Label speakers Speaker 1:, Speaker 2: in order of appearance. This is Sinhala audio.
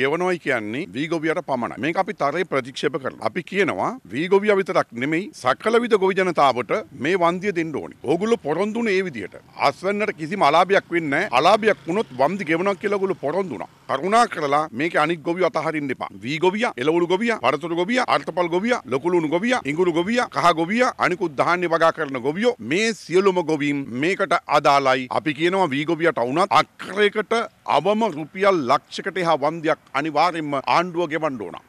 Speaker 1: ගෙවනොයි කියන්නේ වීගොවියට පමණ මේක අපි තරය ප්‍රතික්ෂප කරන අපි කියනවා වීගොවිය විතරක් නෙමෙයි සකල විද ගොවි ජනතාවට මේ වන්දිය දෙන්න ඕනි. ඕගොල්ලෝ පොරොන්දුන ඒ විදියට. අස්වැන්නට කිසිම අලාභයක් වෙන්නේ නැහැ. අලාභයක් වුණොත් වන්දි ගෙවනවා කියලා ඔයගොල්ලෝ පොරොන්දුනා. කරුණා කරලා මේක අනිත් ගොවිය අතහරින්න එපා. වීගොවිය, එළවලු ගොවිය, පරතුරු ගොවිය, අර්ථපල් ගොවිය, ලොකුලුණු ගොවිය, ඉඟුරු ගොවිය, කහ ගොවිය, අනිකුත් ධාන්‍ය වගා කරන ගොවියෝ මේ සියලුම ගොවීන් මේකට අදාළයි. අපි කියනවා වීගොවියට වුණත් අක්‍රයකට අවම රුපියල් ලක්ෂකට එහා වන්දයක් අනිවාර්යෙන්ම ආණ්ඩුව ගෙවන්න ඕනා.